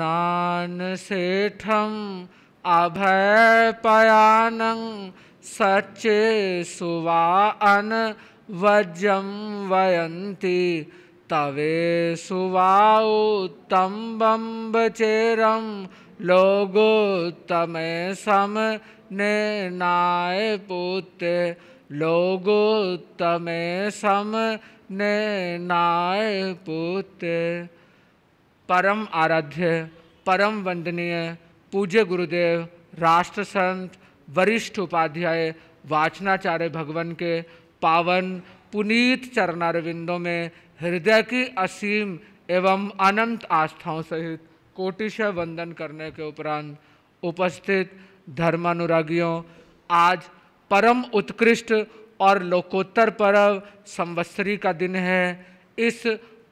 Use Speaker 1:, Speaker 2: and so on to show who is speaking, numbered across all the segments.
Speaker 1: अभय अभयपयानं सच्चे सुवान वज्रम वयंती तवे सुवाउत्तं बम्बचेरं लोगोत्तमे सम पुते पुत्ते लोगोत्तमे सम नाय पुत्ते परम आराध्य परम वंदनीय पूज्य गुरुदेव राष्ट्र संत वरिष्ठ उपाध्याय वाचनाचार्य भगवान के पावन पुनीत चरणारविंदों में हृदय की असीम एवं अनंत आस्थाओं सहित कोटिश वंदन करने के उपरांत उपस्थित धर्मानुरागियों आज परम उत्कृष्ट और लोकोत्तर पर्व संवत्सरी का दिन है इस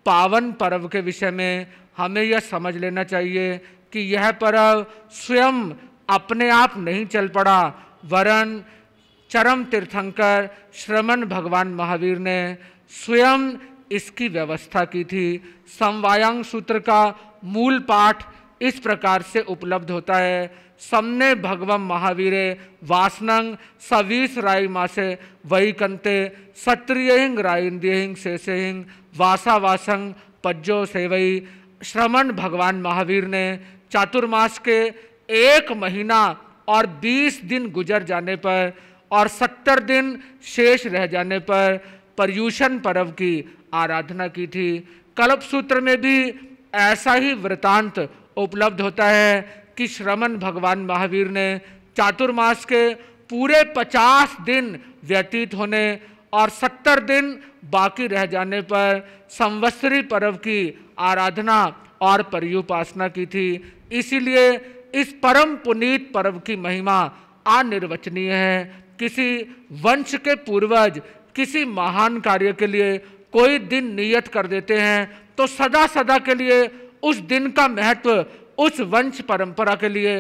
Speaker 1: पावन पर्व के विषय में हमें यह समझ लेना चाहिए कि यह पर्व स्वयं अपने आप नहीं चल पड़ा वरन चरम तीर्थंकर श्रमण भगवान महावीर ने स्वयं इसकी व्यवस्था की थी समवायांग सूत्र का मूल पाठ इस प्रकार से उपलब्ध होता है समने भगवम महावीरे वासनंग सवीस राय मासे वही कंते सत्रियहिंग रायन्द्रियहिंग शेषहिंग वासावासंग पज्जो सेवई श्रवण भगवान महावीर ने चातुर्मास के एक महीना और बीस दिन गुजर जाने पर और सत्तर दिन शेष रह जाने पर पर्यूषण पर्व की आराधना की थी कल्प सूत्र में भी ऐसा ही वृतांत उपलब्ध होता है कि श्रमण भगवान महावीर ने चातुर्मास के पूरे पचास दिन व्यतीत होने और सत्तर दिन बाकी रह जाने पर संवत्सरी पर्व की आराधना और परियोपासना की थी इसीलिए इस परम पुनीत पर्व की महिमा अनिर्वचनीय है किसी वंश के पूर्वज किसी महान कार्य के लिए कोई दिन नियत कर देते हैं तो सदा सदा के लिए उस दिन का महत्व उस वंश परंपरा के लिए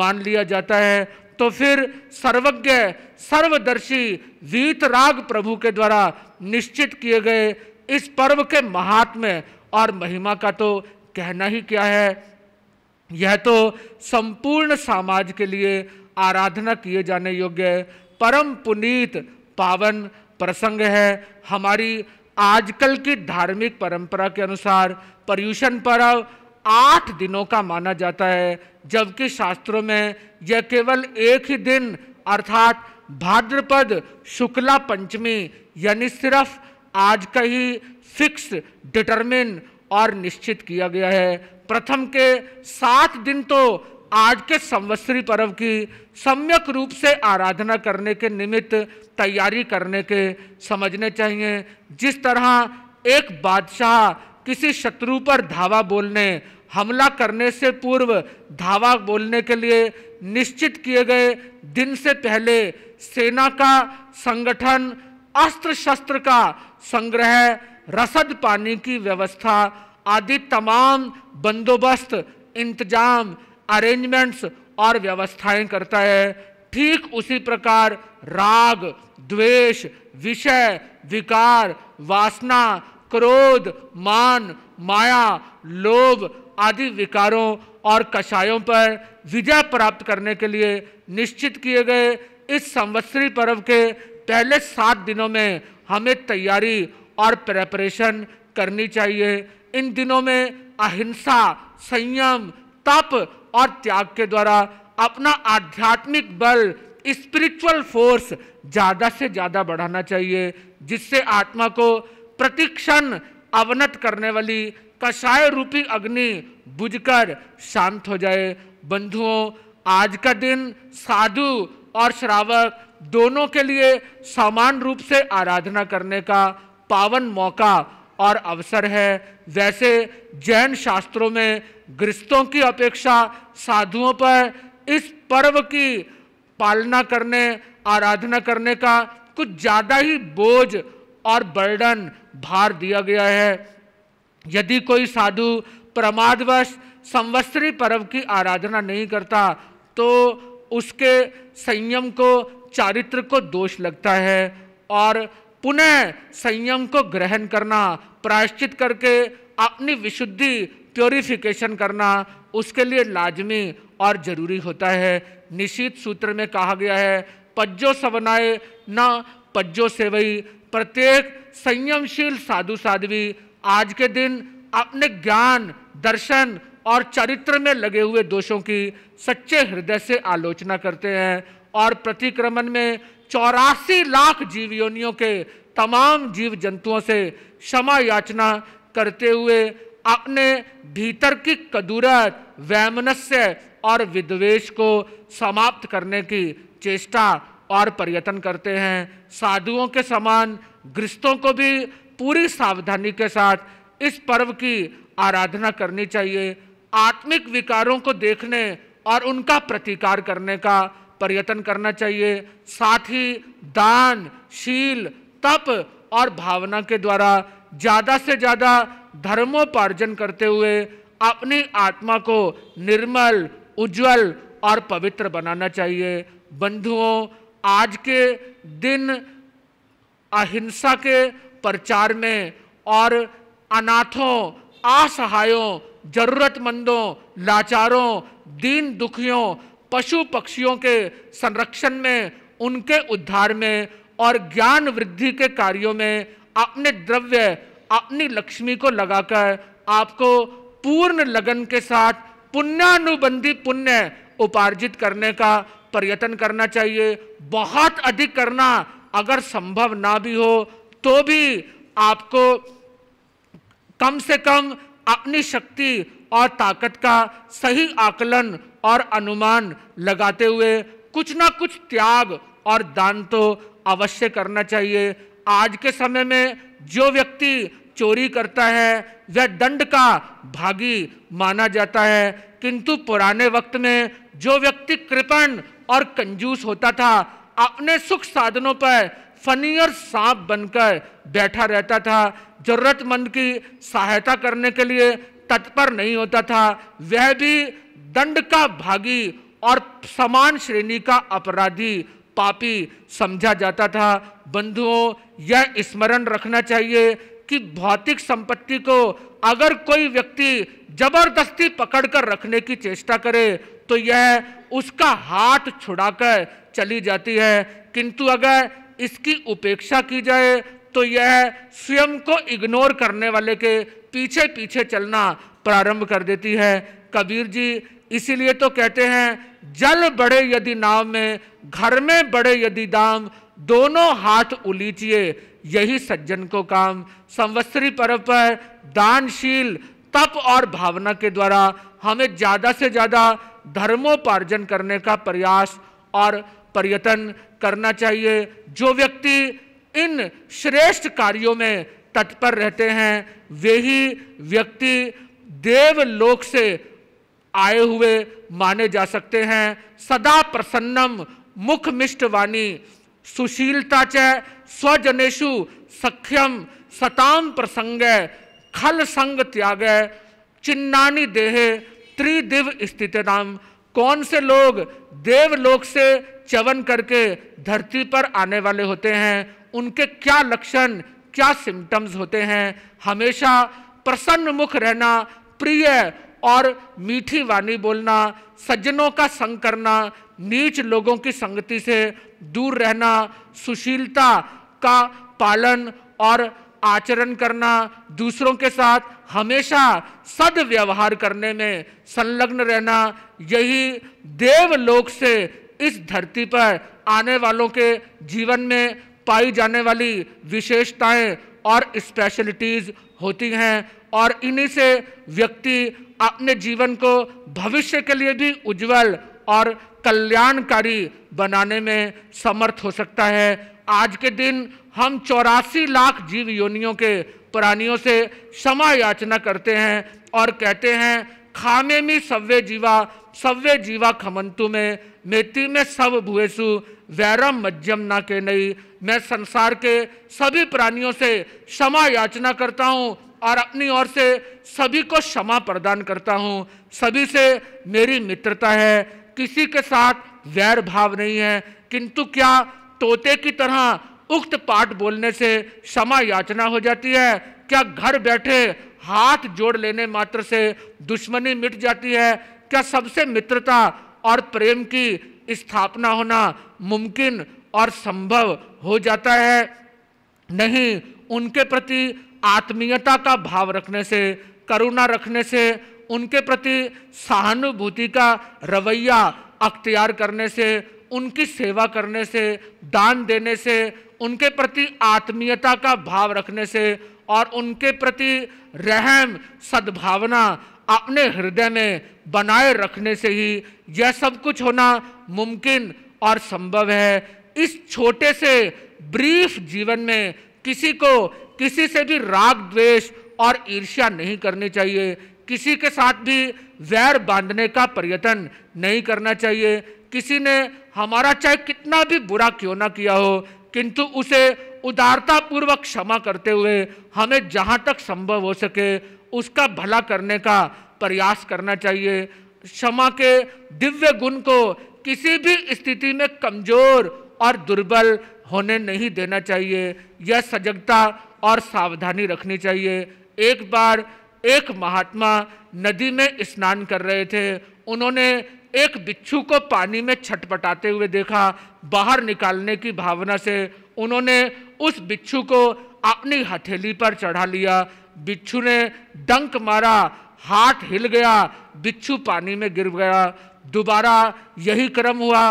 Speaker 1: मान लिया जाता है तो फिर सर्वज्ञ सर्वदर्शी वीतराग प्रभु के द्वारा निश्चित किए गए इस पर्व के महात्म्य और महिमा का तो कहना ही क्या है यह तो संपूर्ण समाज के लिए आराधना किए जाने योग्य परम पुनीत पावन प्रसंग है हमारी आजकल की धार्मिक परंपरा के अनुसार पर्यूषण पर्व आठ दिनों का माना जाता है जबकि शास्त्रों में यह केवल एक ही दिन अर्थात भाद्रपद शुक्ला पंचमी यानी सिर्फ आज का ही फिक्स डिटर्मिन और निश्चित किया गया है प्रथम के सात दिन तो आज के संवत्सरी पर्व की सम्यक रूप से आराधना करने के निमित्त तैयारी करने के समझने चाहिए जिस तरह एक बादशाह किसी शत्रु पर धावा बोलने हमला करने से पूर्व धावा बोलने के लिए निश्चित किए गए दिन से पहले सेना का संगठन अस्त्र शस्त्र का संग्रह रसद पानी की व्यवस्था आदि तमाम बंदोबस्त इंतजाम अरेंजमेंट्स और व्यवस्थाएं करता है ठीक उसी प्रकार राग द्वेष विषय विकार वासना क्रोध मान माया लोभ आदि विकारों और कषायों पर विजय प्राप्त करने के लिए निश्चित किए गए इस संवत्सरी पर्व के पहले सात दिनों में हमें तैयारी और प्रेपरेशन करनी चाहिए इन दिनों में अहिंसा संयम तप और त्याग के द्वारा अपना आध्यात्मिक बल स्पिरिचुअल फोर्स ज़्यादा से ज़्यादा बढ़ाना चाहिए जिससे आत्मा को प्रतिक्षण अवनत करने वाली कषाय रूपी अग्नि बुझकर शांत हो जाए बंधुओं आज का दिन साधु और श्रावक दोनों के लिए समान रूप से आराधना करने का पावन मौका और अवसर है जैसे जैन शास्त्रों में ग्रस्तों की अपेक्षा साधुओं पर इस पर्व की पालना करने आराधना करने का कुछ ज़्यादा ही बोझ और बर्डन भार दिया गया है यदि कोई साधु प्रमादवश संवत्सरी पर्व की आराधना नहीं करता तो उसके संयम को चारित्र को दोष लगता है और पुनः संयम को ग्रहण करना प्रायश्चित करके अपनी विशुद्धि प्योरिफिकेशन करना उसके लिए लाजमी और जरूरी होता है निश्चित सूत्र में कहा गया है पज्जो सवनाए न पज्जो सेवई प्रत्येक संयमशील साधु साध्वी आज के दिन अपने ज्ञान दर्शन और चरित्र में लगे हुए दोषों की सच्चे हृदय से आलोचना करते हैं और प्रतिक्रमण में चौरासी लाख जीव योनियों के तमाम जीव जंतुओं से क्षमा याचना करते हुए अपने भीतर की कदूरत वैमनस्य और विद्वेष को समाप्त करने की चेष्टा और पर्यटन करते हैं साधुओं के समान ग्रिस्तों को भी पूरी सावधानी के साथ इस पर्व की आराधना करनी चाहिए आत्मिक विकारों को देखने और उनका प्रतिकार करने का पर्यटन करना चाहिए साथ ही दान शील तप और भावना के द्वारा ज़्यादा से ज़्यादा धर्मोपार्जन करते हुए अपनी आत्मा को निर्मल उज्जवल और पवित्र बनाना चाहिए बंधुओं आज के दिन अहिंसा के प्रचार में और अनाथों असहायों जरूरतमंदों लाचारों दीन दुखियों पशु पक्षियों के संरक्षण में उनके उद्धार में और ज्ञान वृद्धि के कार्यों में अपने द्रव्य अपनी लक्ष्मी को लगाकर आपको पूर्ण लगन के साथ पुण्यानुबंधी पुण्य उपार्जित करने का पर्यटन करना चाहिए बहुत अधिक करना अगर संभव ना भी हो तो भी आपको कम से कम अपनी शक्ति और ताकत का सही आकलन और अनुमान लगाते हुए कुछ ना कुछ त्याग और दान तो अवश्य करना चाहिए आज के समय में जो व्यक्ति चोरी करता है वह दंड का भागी माना जाता है किंतु पुराने वक्त में जो व्यक्ति कृपण और कंजूस होता था अपने सुख साधनों पर और सांप बनकर बैठा रहता था ज़रूरतमंद की सहायता करने के लिए तत्पर नहीं होता था वह भी दंड का भागी और समान श्रेणी का अपराधी पापी समझा जाता था बंधुओं यह स्मरण रखना चाहिए कि भौतिक संपत्ति को अगर कोई व्यक्ति जबरदस्ती पकड़कर रखने की चेष्टा करे तो यह उसका हाथ छुड़ाकर चली जाती है किंतु अगर इसकी उपेक्षा की जाए तो यह स्वयं को इग्नोर करने वाले के पीछे पीछे चलना प्रारंभ कर देती है कबीर जी इसीलिए तो कहते हैं जल बड़े यदि नाव में घर में बड़े यदि दाम दोनों हाथ उलीचिए यही सज्जन को काम संवत्सरी पर्व पर दानशील तप और भावना के द्वारा हमें ज़्यादा से ज़्यादा धर्मोपार्जन करने का प्रयास और प्रयत्न करना चाहिए जो व्यक्ति इन श्रेष्ठ कार्यों में तत्पर रहते हैं वे ही व्यक्ति देवलोक से आए हुए माने जा सकते हैं सदा प्रसन्नम मुख मिष्ट वाणी सुशीलता च स्वजनेशु सख्यम सताम प्रसंग खल संग त्याग चिन्नानी देहे त्रिदिव स्थितनाम कौन से लोग देवलोक से चवन करके धरती पर आने वाले होते हैं उनके क्या लक्षण क्या सिम्टम्स होते हैं हमेशा प्रसन्न मुख रहना प्रिय और मीठी वाणी बोलना सज्जनों का संग करना नीच लोगों की संगति से दूर रहना सुशीलता का पालन और आचरण करना दूसरों के साथ हमेशा सदव्यवहार करने में संलग्न रहना यही देवलोक से इस धरती पर आने वालों के जीवन में पाई जाने वाली विशेषताएं और स्पेशलिटीज़ होती हैं और इन्हीं से व्यक्ति अपने जीवन को भविष्य के लिए भी उज्जवल और कल्याणकारी बनाने में समर्थ हो सकता है आज के दिन हम चौरासी लाख जीव योनियों के प्राणियों से क्षमा याचना करते हैं और कहते हैं खामे में सव्य जीवा सव्य जीवा खमंतु में मेती में सब भुएसु वैरम मज्जम ना के नई मैं संसार के सभी प्राणियों से क्षमा याचना करता हूँ और अपनी ओर से सभी को क्षमा प्रदान करता हूँ सभी से मेरी मित्रता है किसी के साथ वैर भाव नहीं है किंतु क्या तोते की तरह उक्त पाठ बोलने से क्षमा याचना हो जाती है क्या घर बैठे हाथ जोड़ लेने मात्र से दुश्मनी मिट जाती है क्या सबसे मित्रता और प्रेम की स्थापना होना मुमकिन और संभव हो जाता है नहीं उनके प्रति आत्मीयता का भाव रखने से करुणा रखने से उनके प्रति सहानुभूति का रवैया अख्तियार करने से उनकी सेवा करने से दान देने से उनके प्रति आत्मीयता का भाव रखने से और उनके प्रति रहम सद्भावना अपने हृदय में बनाए रखने से ही यह सब कुछ होना मुमकिन और संभव है इस छोटे से ब्रीफ जीवन में किसी को किसी से भी राग द्वेष और ईर्ष्या नहीं करनी चाहिए किसी के साथ भी वैर बांधने का प्रयत्न नहीं करना चाहिए किसी ने हमारा चाहे कितना भी बुरा क्यों ना किया हो किंतु उसे उदारतापूर्वक क्षमा करते हुए हमें जहाँ तक संभव हो सके उसका भला करने का प्रयास करना चाहिए क्षमा के दिव्य गुण को किसी भी स्थिति में कमज़ोर और दुर्बल होने नहीं देना चाहिए यह सजगता और सावधानी रखनी चाहिए एक बार एक महात्मा नदी में स्नान कर रहे थे उन्होंने एक बिच्छू को पानी में छटपटाते हुए देखा बाहर निकालने की भावना से उन्होंने उस बिच्छू को अपनी हथेली पर चढ़ा लिया बिच्छू ने डंक मारा हाथ हिल गया बिच्छू पानी में गिर गया दोबारा यही क्रम हुआ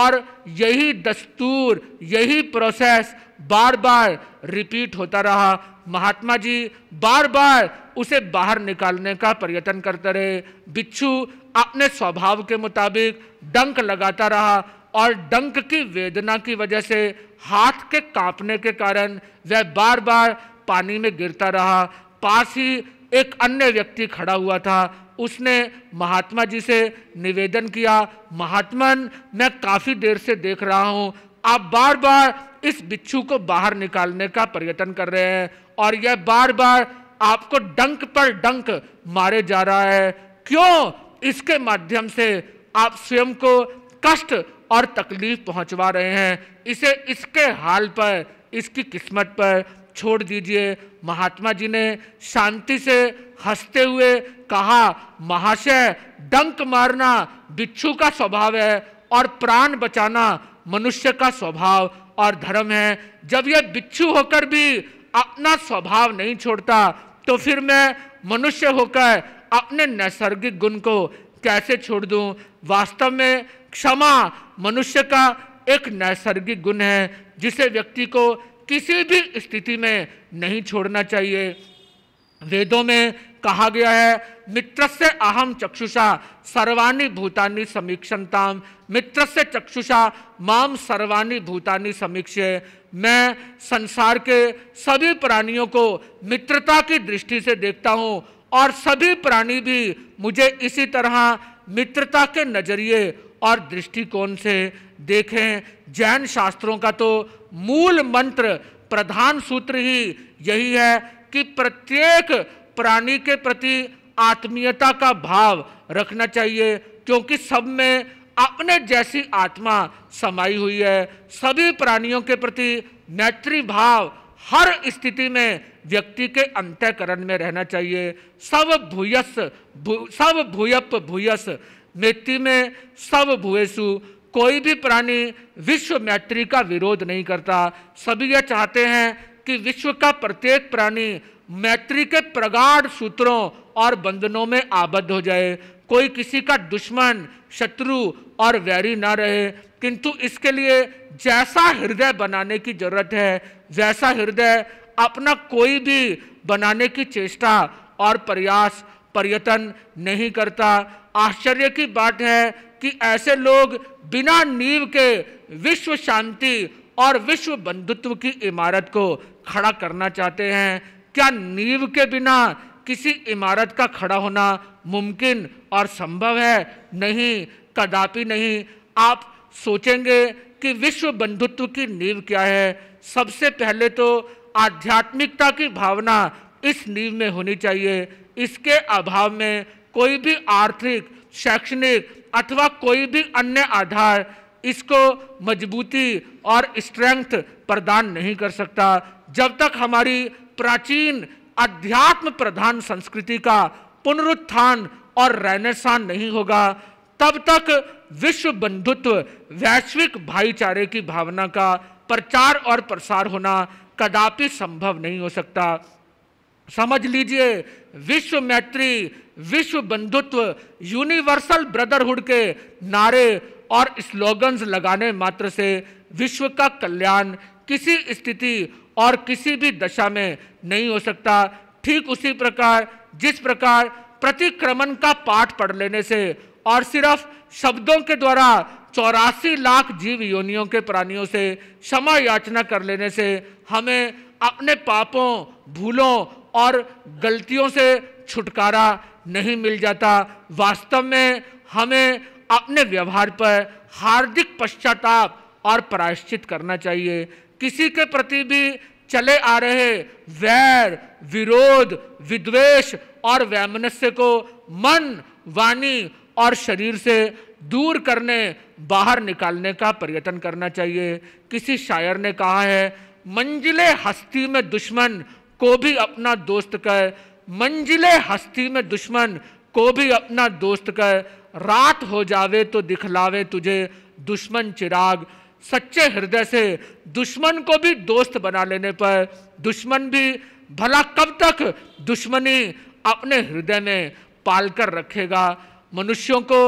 Speaker 1: और यही दस्तूर यही प्रोसेस बार बार रिपीट होता रहा महात्मा जी बार बार उसे बाहर निकालने का प्रयत्न करते रहे बिच्छू अपने स्वभाव के मुताबिक डंक लगाता रहा और डंक की वेदना की वजह से हाथ के कांपने के कारण वह बार बार पानी में गिरता रहा पास ही एक अन्य व्यक्ति खड़ा हुआ था उसने महात्मा जी से निवेदन किया महात्मन मैं काफ़ी देर से देख रहा हूँ आप बार बार इस बिच्छू को बाहर निकालने का प्रयत्न कर रहे हैं और यह बार बार आपको डंक पर डंक मारे जा रहा है क्यों इसके माध्यम से आप स्वयं को कष्ट और तकलीफ पहुंचवा रहे हैं इसे इसके हाल पर इसकी किस्मत पर छोड़ दीजिए महात्मा जी ने शांति से हंसते हुए कहा महाशय डंक मारना बिच्छू का स्वभाव है और प्राण बचाना मनुष्य का स्वभाव और धर्म है जब यह बिच्छू होकर भी अपना स्वभाव नहीं छोड़ता तो फिर मैं मनुष्य होकर अपने नैसर्गिक गुण को कैसे छोड़ दूं वास्तव में क्षमा मनुष्य का एक नैसर्गिक गुण है जिसे व्यक्ति को किसी भी स्थिति में नहीं छोड़ना चाहिए वेदों में कहा गया है मित्र से अहम चक्षुषा सर्वाणी भूतानी समीक्षणताम मित्र से चक्षुषा माम सर्वाणी भूतानी समीक्ष मैं संसार के सभी प्राणियों को मित्रता की दृष्टि से देखता हूँ और सभी प्राणी भी मुझे इसी तरह मित्रता के नज़रिए और दृष्टिकोण से देखें जैन शास्त्रों का तो मूल मंत्र प्रधान सूत्र ही यही है कि प्रत्येक प्राणी के प्रति आत्मीयता का भाव रखना चाहिए क्योंकि सब में अपने जैसी आत्मा समाई हुई है सभी प्राणियों के प्रति मैत्री भाव हर स्थिति में व्यक्ति के अंत्यकरण में रहना चाहिए सब भूयस भू, सब भूयप भूयस मिट्टी में सब भूयसु कोई भी प्राणी विश्व मैत्री का विरोध नहीं करता सभी यह चाहते हैं कि विश्व का प्रत्येक प्राणी मैत्री के प्रगाढ़ सूत्रों और बंधनों में आबद्ध हो जाए कोई किसी का दुश्मन शत्रु और वैरी ना रहे किंतु इसके लिए जैसा हृदय बनाने की जरूरत है वैसा हृदय अपना कोई भी बनाने की चेष्टा और प्रयास पर्यटन नहीं करता आश्चर्य की बात है कि ऐसे लोग बिना नींव के विश्व शांति और विश्व बंधुत्व की इमारत को खड़ा करना चाहते हैं क्या नींव के बिना किसी इमारत का खड़ा होना मुमकिन और संभव है नहीं कदापि नहीं आप सोचेंगे कि विश्व बंधुत्व की नींव क्या है सबसे पहले तो आध्यात्मिकता की भावना इस नींव में होनी चाहिए इसके अभाव में कोई भी आर्थिक शैक्षणिक अथवा कोई भी अन्य आधार इसको मजबूती और स्ट्रेंथ प्रदान नहीं कर सकता जब तक हमारी प्राचीन अध्यात्म प्रधान संस्कृति का पुनरुत्थान और रहनेसान नहीं होगा तब तक विश्व बंधुत्व वैश्विक भाईचारे की भावना का प्रचार और प्रसार होना कदापि संभव नहीं हो सकता समझ लीजिए विश्व मैत्री विश्व बंधुत्व यूनिवर्सल ब्रदरहुड के नारे और स्लोगन्स लगाने मात्र से विश्व का कल्याण किसी स्थिति और किसी भी दशा में नहीं हो सकता ठीक उसी प्रकार जिस प्रकार प्रतिक्रमण का पाठ पढ़ लेने से और सिर्फ शब्दों के द्वारा चौरासी लाख जीव योनियों के प्राणियों से क्षमा याचना कर लेने से हमें अपने पापों भूलों और गलतियों से छुटकारा नहीं मिल जाता वास्तव में हमें अपने व्यवहार पर हार्दिक पश्चाताप और प्रायश्चित करना चाहिए किसी के प्रति भी चले आ रहे वैर विरोध विद्वेष और वैमनस्य को मन वाणी और शरीर से दूर करने बाहर निकालने का प्रयत्न करना चाहिए किसी शायर ने कहा है मंजिले हस्ती में दुश्मन को भी अपना दोस्त कर मंजिले हस्ती में दुश्मन को भी अपना दोस्त कर रात हो जावे तो दिखलावे तुझे दुश्मन चिराग सच्चे हृदय से दुश्मन को भी दोस्त बना लेने पर दुश्मन भी भला कब तक दुश्मनी अपने हृदय में पाल कर रखेगा मनुष्यों को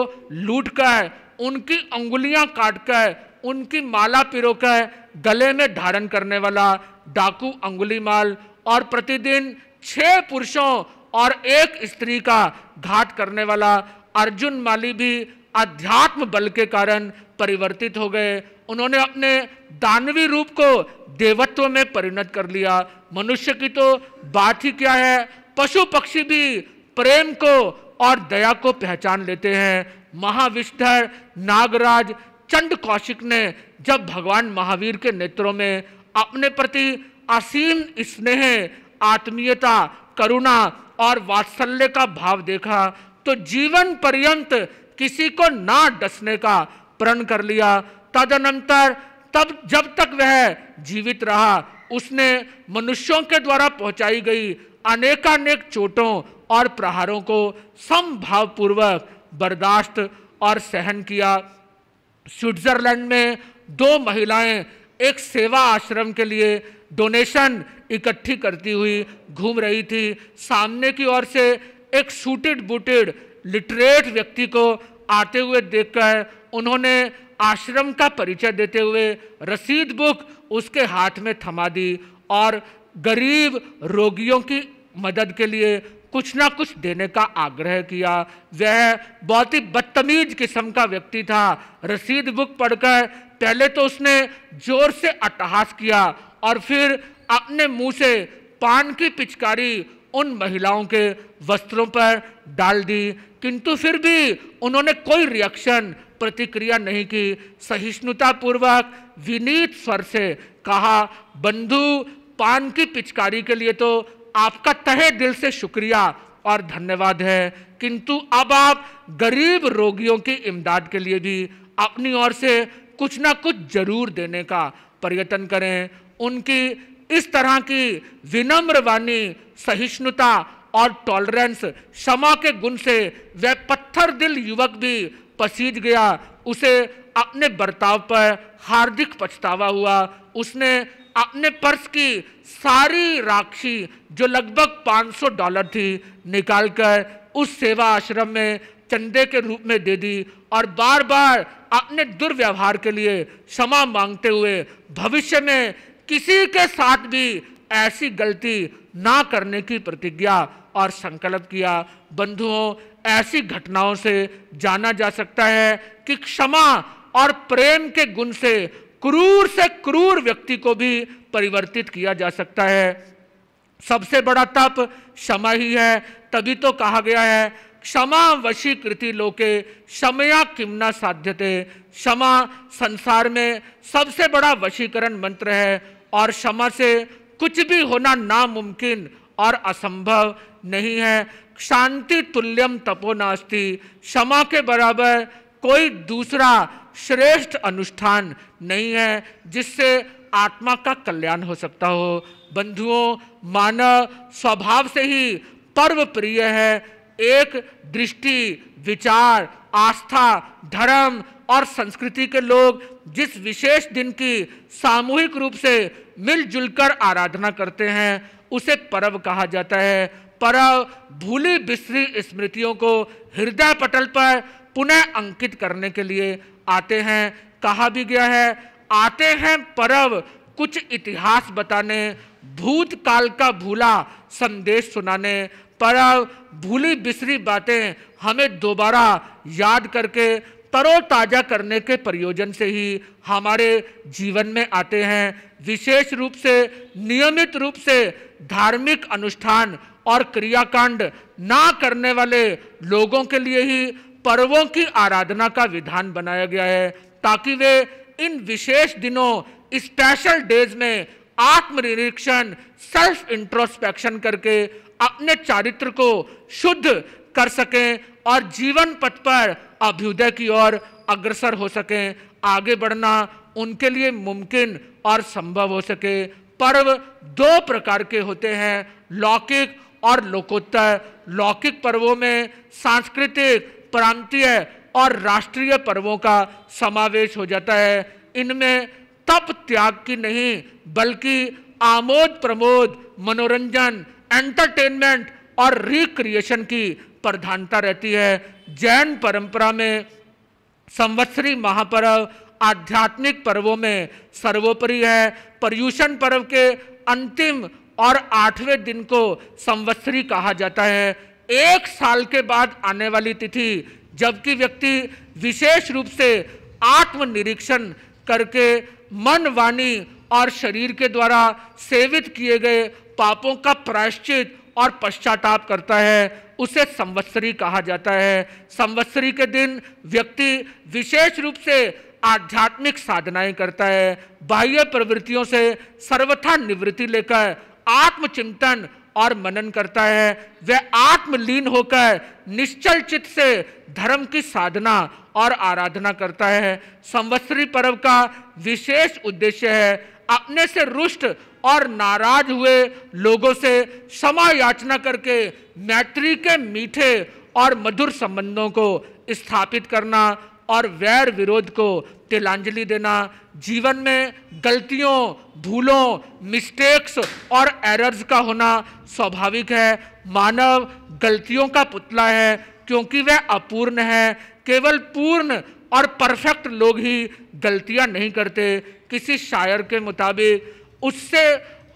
Speaker 1: लूट कर उनकी उंगुलियां काट कर उनकी माला पिरो कर गले में धारण करने वाला डाकू अंगुली माल और प्रतिदिन छह पुरुषों और एक स्त्री का घात करने वाला अर्जुन माली भी अध्यात्म बल के कारण परिवर्तित हो गए उन्होंने अपने दानवी रूप को देवत्व में परिणत कर लिया मनुष्य की तो बात ही क्या है पशु पक्षी भी प्रेम को और दया को पहचान लेते हैं महाविष्ठर नागराज चंड कौशिक ने जब भगवान महावीर के नेत्रों में अपने प्रति असीम स्नेह आत्मीयता करुणा और वात्सल्य का भाव देखा तो जीवन पर्यंत किसी को ना डसने का प्रण कर लिया तदनंतर तब जब तक वह जीवित रहा उसने मनुष्यों के द्वारा पहुंचाई गई अनेकानेक चोटों और प्रहारों को समभावपूर्वक बर्दाश्त और सहन किया स्विट्जरलैंड में दो महिलाएं एक सेवा आश्रम के लिए डोनेशन इकट्ठी करती हुई घूम रही थी सामने की ओर से एक सूटेड बूटेड लिटरेट व्यक्ति को आते हुए देखकर उन्होंने आश्रम का परिचय देते हुए रसीद बुक उसके हाथ में थमा दी और गरीब रोगियों की मदद के लिए कुछ ना कुछ देने का आग्रह किया वह बहुत ही बदतमीज किस्म का व्यक्ति था रसीद बुक पढ़कर पहले तो उसने जोर से अटहास किया और फिर अपने मुंह से पान की पिचकारी उन महिलाओं के वस्त्रों पर डाल दी किंतु फिर भी उन्होंने कोई रिएक्शन प्रतिक्रिया नहीं की सहिष्णुतापूर्वक विनीत स्वर से कहा बंधु पान की पिचकारी के लिए तो आपका तहे दिल से शुक्रिया और धन्यवाद है किंतु अब आप गरीब रोगियों की इमदाद के लिए भी अपनी ओर से कुछ ना कुछ जरूर देने का प्रयत्न करें उनकी इस तरह की विनम्र वाणी सहिष्णुता और टॉलरेंस क्षमा के गुण से वह पत्थर दिल युवक भी पसीज गया उसे अपने बर्ताव पर हार्दिक पछतावा हुआ उसने अपने पर्स की सारी राखी जो लगभग 500 डॉलर थी निकालकर उस सेवा आश्रम में चंदे के रूप में दे दी और बार बार अपने दुर्व्यवहार के लिए क्षमा मांगते हुए भविष्य में किसी के साथ भी ऐसी गलती ना करने की प्रतिज्ञा और संकल्प किया बंधुओं ऐसी घटनाओं से जाना जा सकता है कि क्षमा और प्रेम के गुण से क्रूर से क्रूर व्यक्ति को भी परिवर्तित किया जा सकता है सबसे बड़ा तप क्षमा ही है तभी तो कहा गया है क्षमा वशीकृति लोके क्षमया किमना साध्यते क्षमा संसार में सबसे बड़ा वशीकरण मंत्र है और क्षमा से कुछ भी होना नामुमकिन और असंभव नहीं है शांति तुल्यम तपो नास्ति क्षमा के बराबर कोई दूसरा श्रेष्ठ अनुष्ठान नहीं है जिससे आत्मा का कल्याण हो सकता हो बंधुओं मानव स्वभाव से ही पर्व प्रिय है एक दृष्टि विचार आस्था धर्म और संस्कृति के लोग जिस विशेष दिन की सामूहिक रूप से मिलजुल कर आराधना करते हैं उसे पर्व कहा जाता है पर्व भूली बिस्री स्मृतियों को हृदय पटल पर पुनः अंकित करने के लिए आते हैं कहा भी गया है आते हैं पर्व कुछ इतिहास बताने भूतकाल का भूला संदेश सुनाने पर भूली बिसरी बातें हमें दोबारा याद करके तरोताज़ा करने के प्रयोजन से ही हमारे जीवन में आते हैं विशेष रूप से नियमित रूप से धार्मिक अनुष्ठान और क्रियाकांड ना करने वाले लोगों के लिए ही पर्वों की आराधना का विधान बनाया गया है ताकि वे इन विशेष दिनों स्पेशल डेज में आत्मनिरीक्षण सेल्फ इंट्रोस्पेक्शन करके अपने चारित्र को शुद्ध कर सकें और जीवन पथ पर अभ्युदय की ओर अग्रसर हो सकें आगे बढ़ना उनके लिए मुमकिन और संभव हो सके पर्व दो प्रकार के होते हैं लौकिक और लोकोत्तर लौकिक पर्वों में सांस्कृतिक प्रांतीय और राष्ट्रीय पर्वों का समावेश हो जाता है इनमें तप त्याग की नहीं बल्कि आमोद प्रमोद मनोरंजन एंटरटेनमेंट और रिक्रिएशन की प्रधानता रहती है जैन परंपरा में संवत्सरी महापर्व आध्यात्मिक पर्वों में सर्वोपरि है पर्यूषण पर्व के अंतिम और आठवें दिन को संवत्सरी कहा जाता है एक साल के बाद आने वाली तिथि जबकि व्यक्ति विशेष रूप से आत्मनिरीक्षण करके मन वाणी और शरीर के द्वारा सेवित किए गए पापों का प्रायश्चित और पश्चाताप करता है उसे संवत्सरी कहा जाता है संवत्सरी के दिन व्यक्ति विशेष रूप से आध्यात्मिक साधनाएं करता है बाह्य प्रवृत्तियों से सर्वथा निवृत्ति लेकर आत्मचिंतन और मनन करता है वह आत्मलीन होकर निश्चल चित्त से धर्म की साधना और आराधना करता है संवत्सरी पर्व का विशेष उद्देश्य है अपने से रुष्ट और नाराज हुए लोगों से क्षमा याचना करके मैत्री के मीठे और मधुर संबंधों को स्थापित करना और वैर विरोध को तिलांजलि देना जीवन में गलतियों भूलों मिस्टेक्स और एरर्स का होना स्वाभाविक है मानव गलतियों का पुतला है क्योंकि वह अपूर्ण है केवल पूर्ण और परफेक्ट लोग ही गलतियां नहीं करते किसी शायर के मुताबिक उससे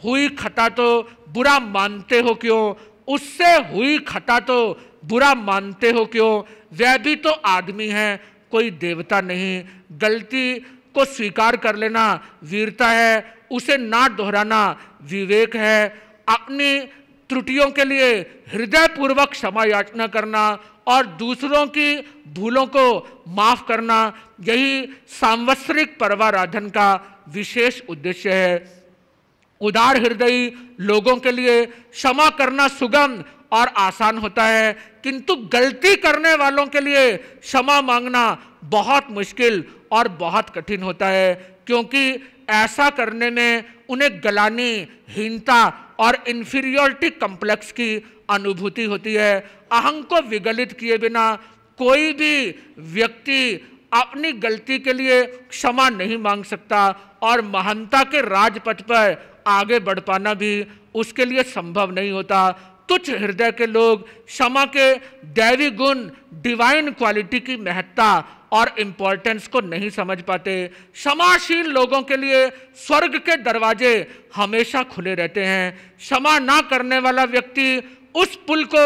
Speaker 1: हुई खता तो बुरा मानते हो क्यों उससे हुई खता तो बुरा मानते हो क्यों वह भी तो आदमी है कोई देवता नहीं गलती को स्वीकार कर लेना वीरता है उसे ना दोहराना विवेक है अपनी त्रुटियों के लिए हृदयपूर्वक क्षमा याचना करना और दूसरों की भूलों को माफ़ करना यही सांवत्सरिक पर्वाराधन का विशेष उद्देश्य है उदार हृदयी लोगों के लिए क्षमा करना सुगम और आसान होता है किंतु गलती करने वालों के लिए क्षमा मांगना बहुत मुश्किल और बहुत कठिन होता है क्योंकि ऐसा करने में उन्हें गलानी हीनता और इन्फीरियोरिटी कम्प्लेक्स की अनुभूति होती है अहंग को विगलित किए बिना कोई भी व्यक्ति अपनी गलती के लिए क्षमा नहीं मांग सकता और महानता के राजपथ पर आगे बढ़ पाना भी उसके लिए संभव नहीं होता कुछ हृदय के लोग क्षमा के दैवी गुण डिवाइन क्वालिटी की महत्ता और इम्पोर्टेंस को नहीं समझ पाते क्षमाशील लोगों के लिए स्वर्ग के दरवाजे हमेशा खुले रहते हैं क्षमा ना करने वाला व्यक्ति उस पुल को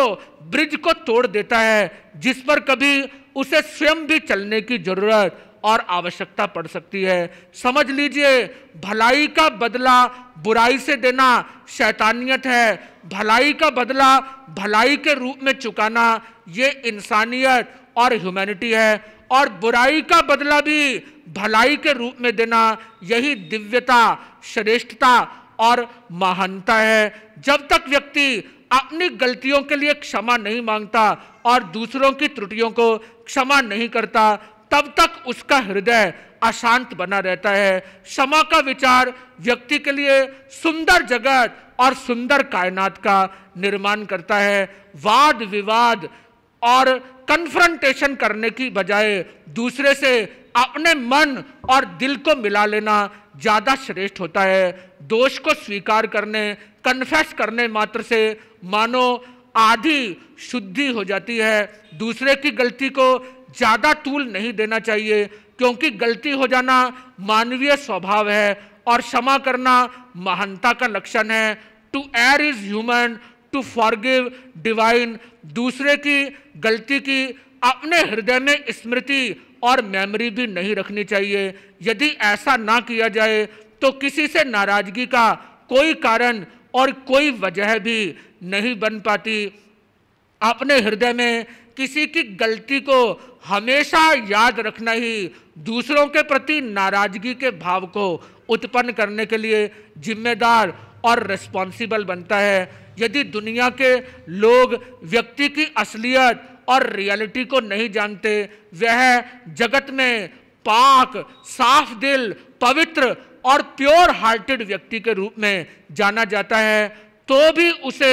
Speaker 1: ब्रिज को तोड़ देता है जिस पर कभी उसे स्वयं भी चलने की जरूरत और आवश्यकता पड़ सकती है समझ लीजिए भलाई का बदला बुराई से देना शैतानियत है भलाई का बदला भलाई के रूप में चुकाना ये इंसानियत और ह्यूमैनिटी है और बुराई का बदला भी भलाई के रूप में देना यही दिव्यता श्रेष्ठता और महानता है जब तक व्यक्ति अपनी गलतियों के लिए क्षमा नहीं मांगता और दूसरों की त्रुटियों को क्षमा नहीं करता तब तक उसका हृदय अशांत बना रहता है क्षमा का विचार व्यक्ति के लिए सुंदर जगत और सुंदर कायनात का निर्माण करता है वाद विवाद और कन्फ्रंटेशन करने की बजाय दूसरे से अपने मन और दिल को मिला लेना ज़्यादा श्रेष्ठ होता है दोष को स्वीकार करने कन्फेस करने मात्र से मानो आधी शुद्धि हो जाती है दूसरे की गलती को ज़्यादा तूल नहीं देना चाहिए क्योंकि गलती हो जाना मानवीय स्वभाव है और क्षमा करना महानता का लक्षण है to err is human to forgive divine दूसरे की गलती की अपने हृदय में स्मृति और मेमोरी भी नहीं रखनी चाहिए यदि ऐसा ना किया जाए तो किसी से नाराज़गी का कोई कारण और कोई वजह भी नहीं बन पाती अपने हृदय में किसी की गलती को हमेशा याद रखना ही दूसरों के प्रति नाराजगी के भाव को उत्पन्न करने के लिए जिम्मेदार और रिस्पॉन्सिबल बनता है यदि दुनिया के लोग व्यक्ति की असलियत और रियलिटी को नहीं जानते वह जगत में पाक साफ दिल पवित्र और प्योर हार्टेड व्यक्ति के रूप में जाना जाता है तो भी उसे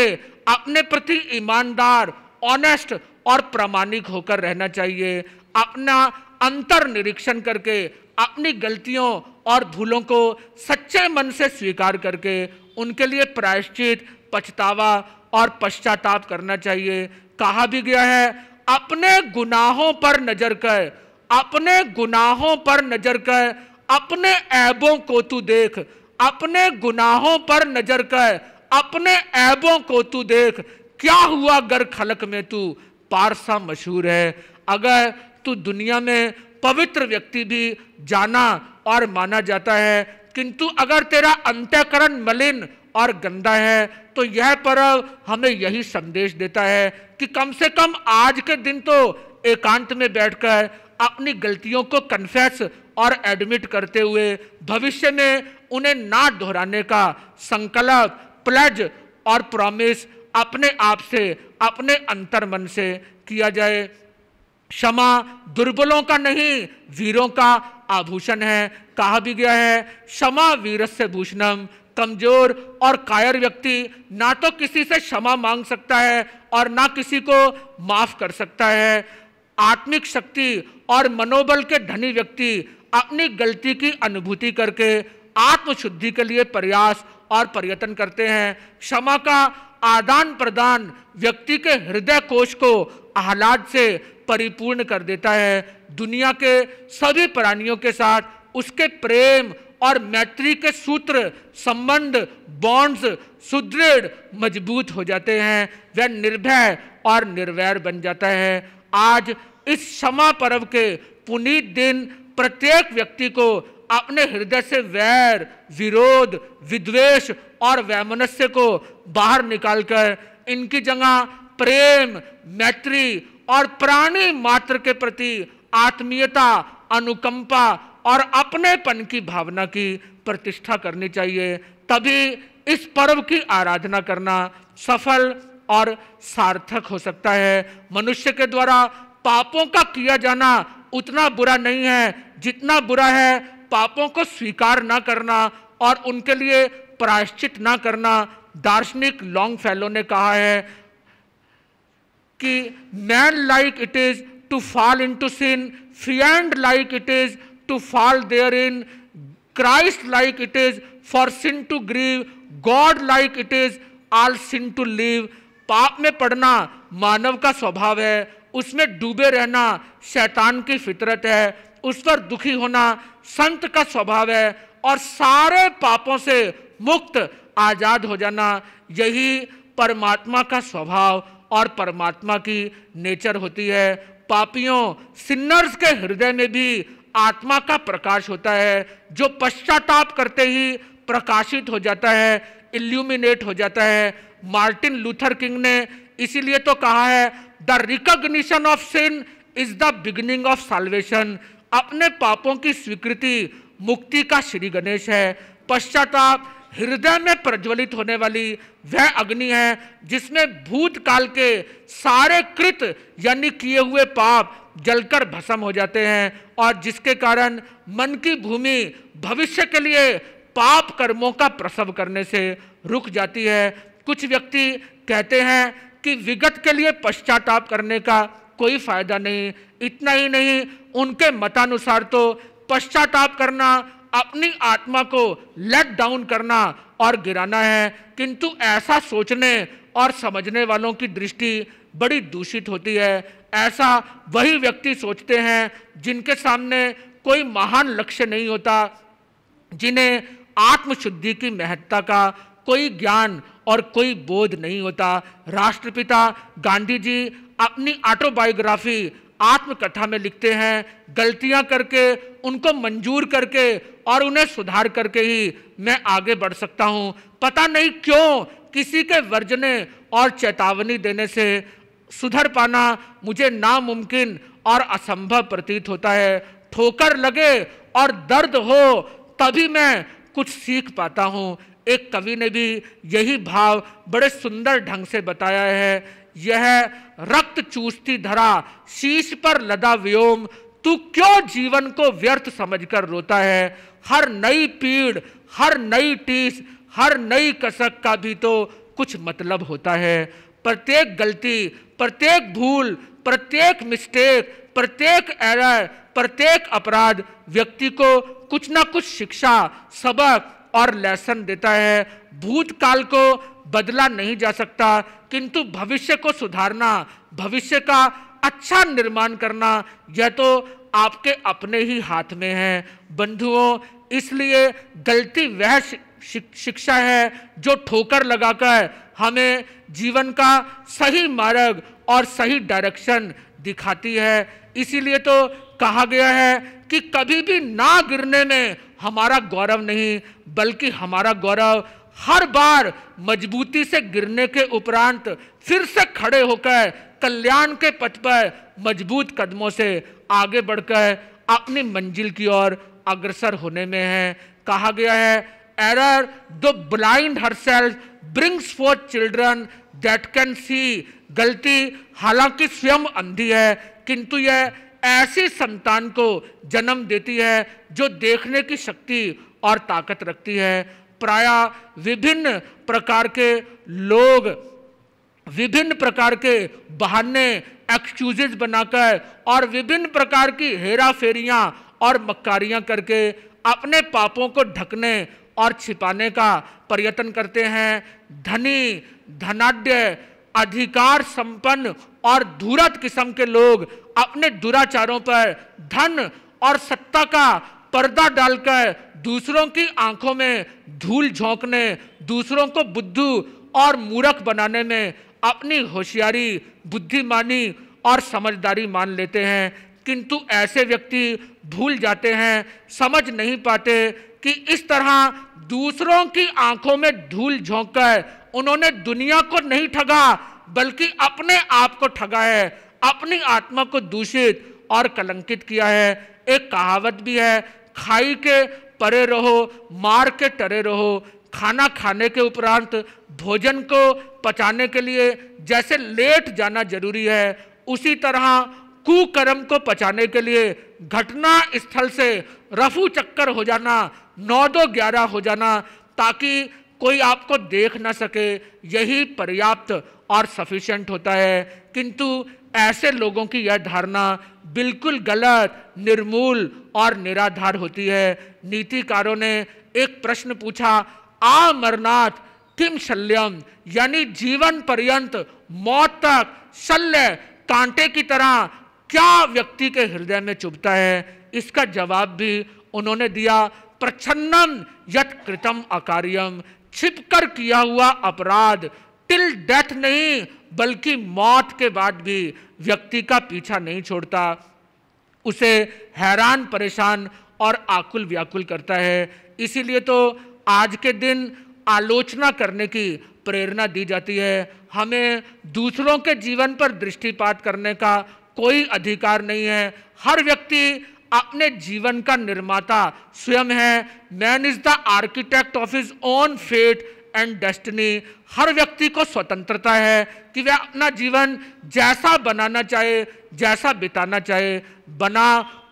Speaker 1: अपने प्रति ईमानदार ऑनेस्ट और प्रामाणिक होकर रहना चाहिए अपना अंतर निरीक्षण करके अपनी गलतियों और भूलों को सच्चे मन से स्वीकार करके उनके लिए प्रायश्चित पछतावा और पश्चाताप करना चाहिए कहा भी गया है अपने गुनाहों पर नजर कर अपने गुनाहों पर नजर कर अपने ऐबों को तू देख अपने गुनाहों पर नजर कर अपने ऐबों को तू देख क्या हुआ गर खलक में तू पारसा मशहूर है अगर तू तो दुनिया में पवित्र व्यक्ति भी जाना और माना जाता है किंतु अगर तेरा अंत्यकरण मलिन और गंदा है तो यह पर्व हमें यही संदेश देता है कि कम से कम आज के दिन तो एकांत में बैठकर अपनी गलतियों को कन्फेस और एडमिट करते हुए भविष्य में उन्हें ना दोहराने का संकल्प प्लज और प्रॉमिस अपने आप से अपने अंतर मन से किया जाए क्षमा दुर्बलों का नहीं वीरों का आभूषण है कहा भी गया है क्षमा वीर से भूषणम कमजोर और कायर व्यक्ति ना तो किसी से क्षमा मांग सकता है और ना किसी को माफ कर सकता है आत्मिक शक्ति और मनोबल के धनी व्यक्ति अपनी गलती की अनुभूति करके आत्मशुद्धि के लिए प्रयास और पर्यटन करते हैं क्षमा का आदान प्रदान व्यक्ति के हृदय कोश को आह्लाद से परिपूर्ण कर देता है दुनिया के सभी प्राणियों के साथ उसके प्रेम और मैत्री के सूत्र संबंध बॉन्ड्स सुदृढ़ मजबूत हो जाते हैं वह निर्भय और निर्वैर बन जाता है आज इस क्षमा पर्व के पुनीत दिन प्रत्येक व्यक्ति को अपने हृदय से वैर विरोध विद्वेष और वैमनस्य को बाहर निकालकर इनकी जगह प्रेम मैत्री और प्राणी मात्र के प्रति आत्मीयता अनुकंपा और अपनेपन की भावना की प्रतिष्ठा करनी चाहिए तभी इस पर्व की आराधना करना सफल और सार्थक हो सकता है मनुष्य के द्वारा पापों का किया जाना उतना बुरा नहीं है जितना बुरा है पापों को स्वीकार न करना और उनके लिए प्रायश्चित ना करना दार्शनिक लॉन्ग फैलो ने कहा है कि man like it is to fall into sin fiend like it is to fall therein Christ like it is for sin to grieve God like it is all sin to leave पाप में पड़ना मानव का स्वभाव है उसमें डूबे रहना शैतान की फितरत है उस पर दुखी होना संत का स्वभाव है और सारे पापों से मुक्त आज़ाद हो जाना यही परमात्मा का स्वभाव और परमात्मा की नेचर होती है पापियों सिन्नर्स के हृदय में भी आत्मा का प्रकाश होता है जो पश्चाताप करते ही प्रकाशित हो जाता है इल्यूमिनेट हो जाता है मार्टिन लूथर किंग ने इसीलिए तो कहा है the recognition of sin is the beginning of salvation अपने पापों की स्वीकृति मुक्ति का श्री गणेश है पश्चाताप हृदय में प्रज्वलित होने वाली वह अग्नि है जिसमें भूतकाल के सारे कृत यानी किए हुए पाप जलकर भस्म हो जाते हैं और जिसके कारण मन की भूमि भविष्य के लिए पाप कर्मों का प्रसव करने से रुक जाती है कुछ व्यक्ति कहते हैं कि विगत के लिए पश्चाताप करने का कोई फायदा नहीं इतना ही नहीं उनके मतानुसार तो पश्चाताप करना अपनी आत्मा को लेट डाउन करना और गिराना है किंतु ऐसा सोचने और समझने वालों की दृष्टि बड़ी दूषित होती है ऐसा वही व्यक्ति सोचते हैं जिनके सामने कोई महान लक्ष्य नहीं होता जिन्हें आत्मशुद्धि की महत्ता का कोई ज्ञान और कोई बोध नहीं होता राष्ट्रपिता गांधी जी अपनी ऑटोबायोग्राफी आत्मकथा में लिखते हैं गलतियां करके उनको मंजूर करके और उन्हें सुधार करके ही मैं आगे बढ़ सकता हूं पता नहीं क्यों किसी के वर्जने और चेतावनी देने से सुधर पाना मुझे नामुमकिन और असंभव प्रतीत होता है ठोकर लगे और दर्द हो तभी मैं कुछ सीख पाता हूँ एक कवि ने भी यही भाव बड़े सुंदर ढंग से बताया है यह रक्त चूसती धरा शीश पर लदा व्योम तू क्यों जीवन को व्यर्थ समझकर रोता है हर नई पीड़ हर नई टीस हर नई कसक का भी तो कुछ मतलब होता है प्रत्येक गलती प्रत्येक भूल प्रत्येक मिस्टेक प्रत्येक एरर प्रत्येक अपराध व्यक्ति को कुछ ना कुछ शिक्षा सबक और लेसन देता है भूतकाल को बदला नहीं जा सकता किंतु भविष्य को सुधारना भविष्य का अच्छा निर्माण करना यह तो आपके अपने ही हाथ में है बंधुओं इसलिए गलती वह शिक्षा है जो ठोकर लगाकर हमें जीवन का सही मार्ग और सही डायरेक्शन दिखाती है इसीलिए तो कहा गया है कि कभी भी ना गिरने में हमारा गौरव नहीं बल्कि हमारा गौरव हर बार मजबूती से गिरने के उपरांत फिर से खड़े होकर कल्याण के पथ पर मजबूत कदमों से आगे बढ़कर अपनी मंजिल की ओर अग्रसर होने में है कहा गया है error the blind herself brings for children that can see गलती हालांकि स्वयं अंधी है किंतु यह ऐसी संतान को जन्म देती है जो देखने की शक्ति और ताकत रखती है प्राय विभिन्न प्रकार के लोग विभिन्न प्रकार के बहाने एक्सक्यूजेज बनाकर और विभिन्न प्रकार की हेरा फेरियाँ और मक्कारियाँ करके अपने पापों को ढकने और छिपाने का पर्यटन करते हैं धनी धनाढ़ अधिकार संपन्न और धूरत किस्म के लोग अपने दुराचारों पर धन और सत्ता का पर्दा डालकर दूसरों की आंखों में धूल झोंकने दूसरों को बुद्धू और मूर्ख बनाने में अपनी होशियारी बुद्धिमानी और समझदारी मान लेते हैं किंतु ऐसे व्यक्ति भूल जाते हैं समझ नहीं पाते कि इस तरह दूसरों की आंखों में धूल झोंककर उन्होंने दुनिया को नहीं ठगा बल्कि अपने आप को ठगा है अपनी आत्मा को दूषित और कलंकित किया है एक कहावत भी है खाई के परे रहो मार के टरे रहो खाना खाने के उपरांत भोजन को पचाने के लिए जैसे लेट जाना जरूरी है उसी तरह कुकर्म को पचाने के लिए घटना स्थल से रफू चक्कर हो जाना नौ दो ग्यारह हो जाना ताकि कोई आपको देख ना सके यही पर्याप्त और सफिशेंट होता है किंतु ऐसे लोगों की यह धारणा बिल्कुल गलत निर्मूल और निराधार होती है नीतिकारों ने एक प्रश्न पूछा मरनाथ किम शल्यम यानी जीवन पर्यंत मौत तक शल्य कांटे की तरह क्या व्यक्ति के हृदय में चुभता है इसका जवाब भी उन्होंने दिया प्रच्छन्नम यत कृतम अकार्यम छिपकर किया हुआ अपराध टिल डेथ नहीं बल्कि मौत के बाद भी व्यक्ति का पीछा नहीं छोड़ता उसे हैरान परेशान और आकुल व्याकुल करता है इसीलिए तो आज के दिन आलोचना करने की प्रेरणा दी जाती है हमें दूसरों के जीवन पर दृष्टिपात करने का कोई अधिकार नहीं है हर व्यक्ति अपने जीवन का निर्माता स्वयं है man is the architect of his own fate and destiny हर व्यक्ति को स्वतंत्रता है कि वह अपना जीवन जैसा बनाना चाहे जैसा बिताना चाहे बना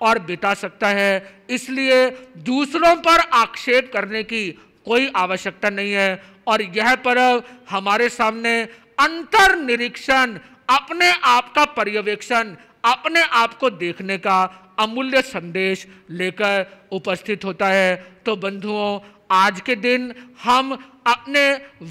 Speaker 1: और बिता सकता है इसलिए दूसरों पर आक्षेप करने की कोई आवश्यकता नहीं है और यह पर्व हमारे सामने अंतर्निरीक्षण अपने आप का पर्यवेक्षण अपने आप को देखने का अमूल्य संदेश लेकर उपस्थित होता है तो बंधुओं आज के दिन हम अपने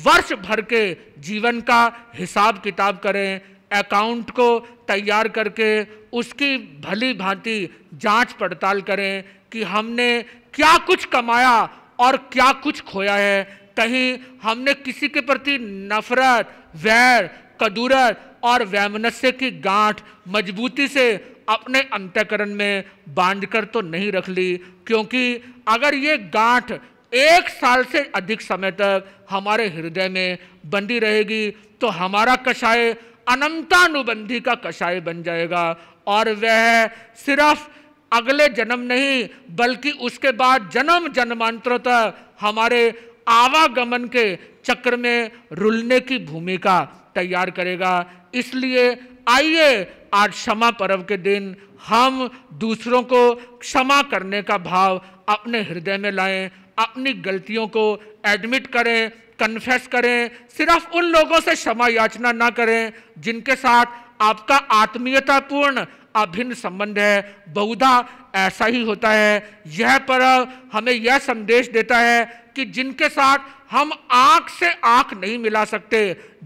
Speaker 1: वर्ष भर के जीवन का हिसाब किताब करें अकाउंट को तैयार करके उसकी भली भांति जांच पड़ताल करें कि हमने क्या कुछ कमाया और क्या कुछ खोया है कहीं हमने किसी के प्रति नफरत वैर कदूरत और वैमनस्य की गांठ मजबूती से अपने अंत्यकरण में बांधकर तो नहीं रख ली क्योंकि अगर ये गांठ एक साल से अधिक समय तक हमारे हृदय में बंदी रहेगी तो हमारा कषाय अनंतानुबंधी का कषाय बन जाएगा और वह सिर्फ अगले जन्म नहीं बल्कि उसके बाद जन्म जन्मांतरों तक हमारे आवागमन के चक्र में रुलने की भूमिका तैयार करेगा इसलिए आइए आज क्षमा पर्व के दिन हम दूसरों को क्षमा करने का भाव अपने हृदय में लाएं अपनी गलतियों को एडमिट करें कन्फेस करें सिर्फ उन लोगों से क्षमा याचना ना करें जिनके साथ आपका आत्मीयतापूर्ण अभिन्न संबंध है बहुधा ऐसा ही होता है यह पर्व हमें यह संदेश देता है कि जिनके साथ हम आँख से आँख नहीं मिला सकते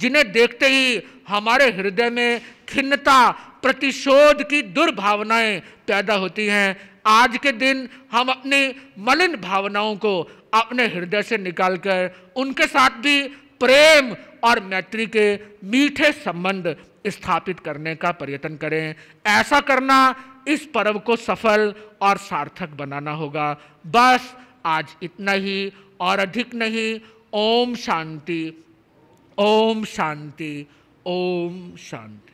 Speaker 1: जिन्हें देखते ही हमारे हृदय में खिन्नता प्रतिशोध की दुर्भावनाएं पैदा होती हैं आज के दिन हम अपनी मलिन भावनाओं को अपने हृदय से निकालकर उनके साथ भी प्रेम और मैत्री के मीठे संबंध स्थापित करने का प्रयत्न करें ऐसा करना इस पर्व को सफल और सार्थक बनाना होगा बस आज इतना ही और अधिक नहीं ओम शांति ओम शांति ओम शांति